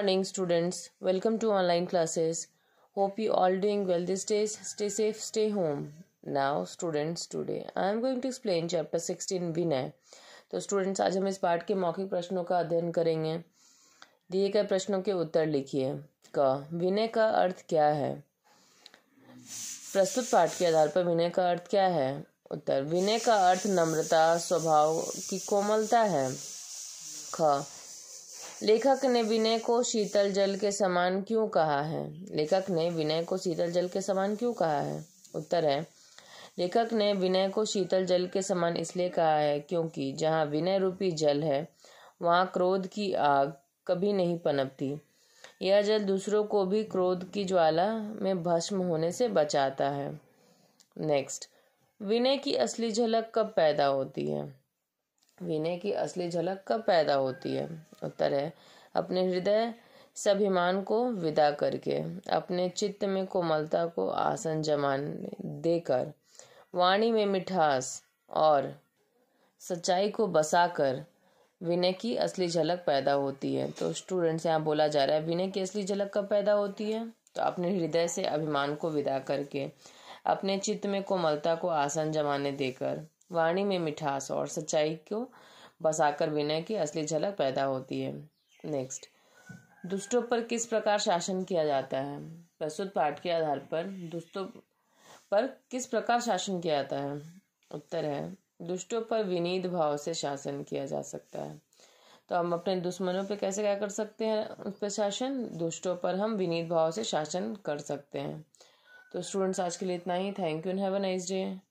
morning students welcome to online classes hope you all doing well this day stay safe stay home now students today I am going to explain chapter sixteen विनय तो students आज हम इस part के मौखिक प्रश्नों का अध्ययन करेंगे दिए गए प्रश्नों के उत्तर लिखिए क विनय का अर्थ क्या है प्रस्तुत पाठ के आधार पर विनय का अर्थ क्या है उत्तर विनय का अर्थ नम्रता स्वभाव की कोमलता है ख लेखक ने विनय को शीतल जल के समान क्यों कहा है लेखक ने विनय को शीतल जल के समान क्यों कहा है उत्तर है लेखक ने विनय को शीतल जल के समान इसलिए कहा है क्योंकि जहाँ विनय रूपी जल है वहाँ क्रोध की आग कभी नहीं पनपती यह जल दूसरों को भी क्रोध की ज्वाला में भस्म होने से बचाता है नेक्स्ट विनय की असली झलक कब पैदा होती है विनय की असली झलक कब पैदा होती है उत्तर है अपने हृदय सभिमान को विदा करके अपने चित्त में कोमलता को आसन जमाने देकर वाणी में मिठास और सच्चाई को बसाकर विनय की असली झलक पैदा होती है तो स्टूडेंट्स यहाँ बोला जा रहा है विनय की असली झलक कब पैदा होती है तो अपने हृदय से अभिमान को विदा करके अपने चित्त में कोमलता को आसन जमाने देकर वाणी में मिठास और सच्चाई को बसाकर विनय की असली झलक पैदा होती है नेक्स्ट दुष्टों पर किस प्रकार शासन किया जाता है प्रस्तुत पाठ के आधार पर दुष्टों पर किस प्रकार शासन किया जाता है उत्तर है दुष्टों पर विनीत भाव से शासन किया जा सकता है तो हम अपने दुश्मनों पर कैसे क्या कर सकते हैं उस पर शासन दुष्टों पर हम विनीत भाव से शासन कर सकते हैं तो स्टूडेंट्स आज के लिए इतना ही thank you and have a nice day